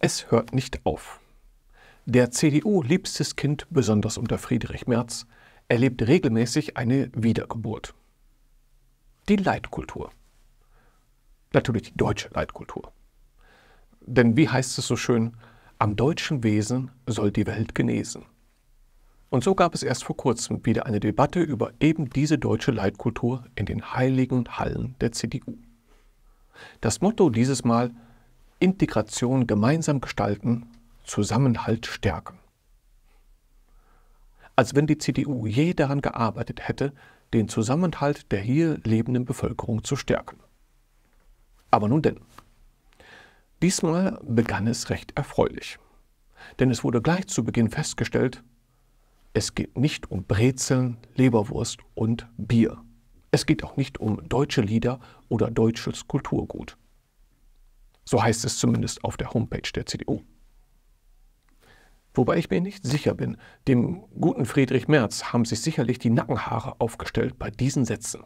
Es hört nicht auf. Der CDU liebstes Kind, besonders unter Friedrich Merz, erlebt regelmäßig eine Wiedergeburt. Die Leitkultur. Natürlich die deutsche Leitkultur. Denn wie heißt es so schön, am deutschen Wesen soll die Welt genesen. Und so gab es erst vor kurzem wieder eine Debatte über eben diese deutsche Leitkultur in den heiligen Hallen der CDU. Das Motto dieses Mal Integration gemeinsam gestalten, Zusammenhalt stärken. Als wenn die CDU je daran gearbeitet hätte, den Zusammenhalt der hier lebenden Bevölkerung zu stärken. Aber nun denn. Diesmal begann es recht erfreulich. Denn es wurde gleich zu Beginn festgestellt, es geht nicht um Brezeln, Leberwurst und Bier. Es geht auch nicht um deutsche Lieder oder deutsches Kulturgut. So heißt es zumindest auf der Homepage der CDU. Wobei ich mir nicht sicher bin, dem guten Friedrich Merz haben sich sicherlich die Nackenhaare aufgestellt bei diesen Sätzen.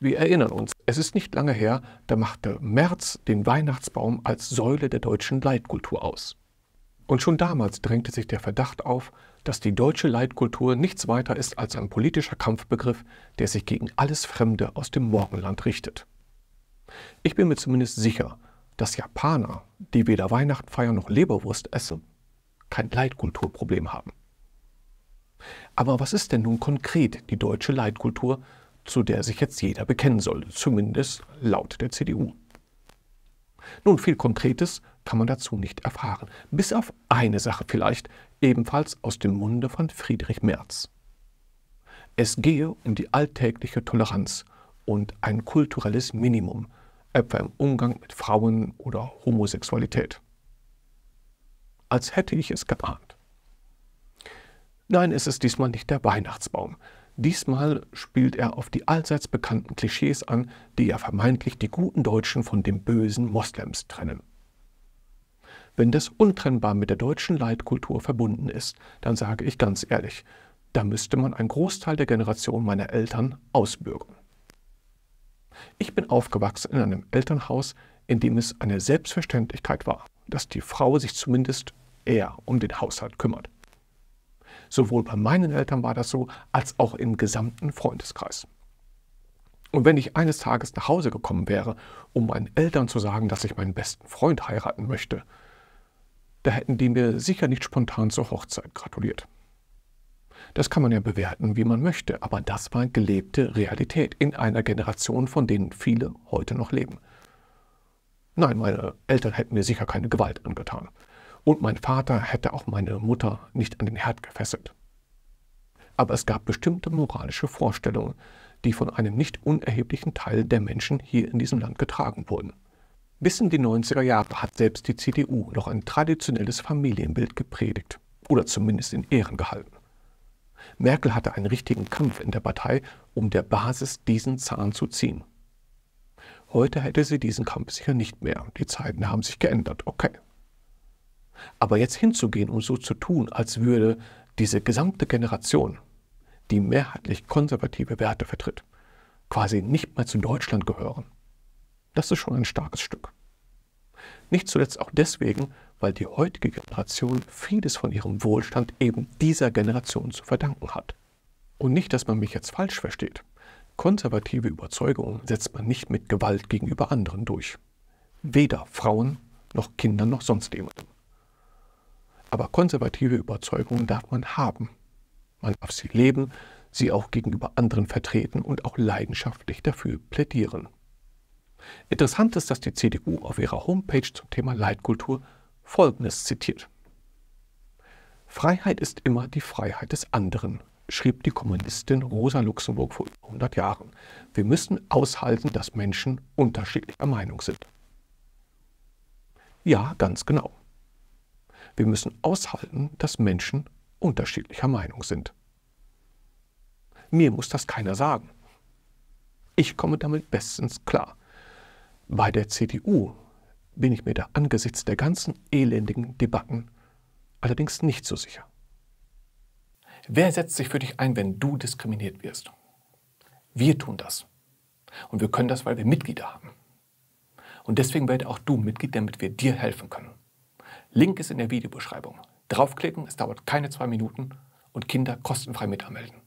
Wir erinnern uns, es ist nicht lange her, da machte Merz den Weihnachtsbaum als Säule der deutschen Leitkultur aus. Und schon damals drängte sich der Verdacht auf, dass die deutsche Leitkultur nichts weiter ist als ein politischer Kampfbegriff, der sich gegen alles Fremde aus dem Morgenland richtet. Ich bin mir zumindest sicher, dass Japaner, die weder Weihnachten feiern noch Leberwurst essen, kein Leitkulturproblem haben. Aber was ist denn nun konkret die deutsche Leitkultur, zu der sich jetzt jeder bekennen soll, zumindest laut der CDU? Nun, viel Konkretes kann man dazu nicht erfahren, bis auf eine Sache vielleicht, ebenfalls aus dem Munde von Friedrich Merz. Es gehe um die alltägliche Toleranz und ein kulturelles Minimum, etwa im Umgang mit Frauen oder Homosexualität. Als hätte ich es geahnt. Nein, es ist diesmal nicht der Weihnachtsbaum. Diesmal spielt er auf die allseits bekannten Klischees an, die ja vermeintlich die guten Deutschen von den bösen Moslems trennen. Wenn das untrennbar mit der deutschen Leitkultur verbunden ist, dann sage ich ganz ehrlich, da müsste man einen Großteil der Generation meiner Eltern ausbürgen. Ich bin aufgewachsen in einem Elternhaus, in dem es eine Selbstverständlichkeit war, dass die Frau sich zumindest eher um den Haushalt kümmert. Sowohl bei meinen Eltern war das so, als auch im gesamten Freundeskreis. Und wenn ich eines Tages nach Hause gekommen wäre, um meinen Eltern zu sagen, dass ich meinen besten Freund heiraten möchte, da hätten die mir sicher nicht spontan zur Hochzeit gratuliert. Das kann man ja bewerten, wie man möchte, aber das war gelebte Realität in einer Generation, von denen viele heute noch leben. Nein, meine Eltern hätten mir sicher keine Gewalt angetan. Und mein Vater hätte auch meine Mutter nicht an den Herd gefesselt. Aber es gab bestimmte moralische Vorstellungen, die von einem nicht unerheblichen Teil der Menschen hier in diesem Land getragen wurden. Bis in die 90er Jahre hat selbst die CDU noch ein traditionelles Familienbild gepredigt oder zumindest in Ehren gehalten. Merkel hatte einen richtigen Kampf in der Partei, um der Basis diesen Zahn zu ziehen. Heute hätte sie diesen Kampf sicher nicht mehr. Die Zeiten haben sich geändert, okay. Aber jetzt hinzugehen und so zu tun, als würde diese gesamte Generation, die mehrheitlich konservative Werte vertritt, quasi nicht mehr zu Deutschland gehören, das ist schon ein starkes Stück. Nicht zuletzt auch deswegen, weil die heutige Generation vieles von ihrem Wohlstand eben dieser Generation zu verdanken hat. Und nicht, dass man mich jetzt falsch versteht. Konservative Überzeugungen setzt man nicht mit Gewalt gegenüber anderen durch. Weder Frauen noch Kindern noch sonst jemandem. Aber konservative Überzeugungen darf man haben. Man darf sie leben, sie auch gegenüber anderen vertreten und auch leidenschaftlich dafür plädieren. Interessant ist, dass die CDU auf ihrer Homepage zum Thema Leitkultur Folgendes zitiert. Freiheit ist immer die Freiheit des anderen, schrieb die Kommunistin Rosa Luxemburg vor 100 Jahren. Wir müssen aushalten, dass Menschen unterschiedlicher Meinung sind. Ja, ganz genau. Wir müssen aushalten, dass Menschen unterschiedlicher Meinung sind. Mir muss das keiner sagen. Ich komme damit bestens klar. Bei der CDU bin ich mir da angesichts der ganzen elendigen Debatten allerdings nicht so sicher. Wer setzt sich für dich ein, wenn du diskriminiert wirst? Wir tun das. Und wir können das, weil wir Mitglieder haben. Und deswegen werde auch du Mitglied, damit wir dir helfen können. Link ist in der Videobeschreibung. Draufklicken, es dauert keine zwei Minuten und Kinder kostenfrei mit anmelden.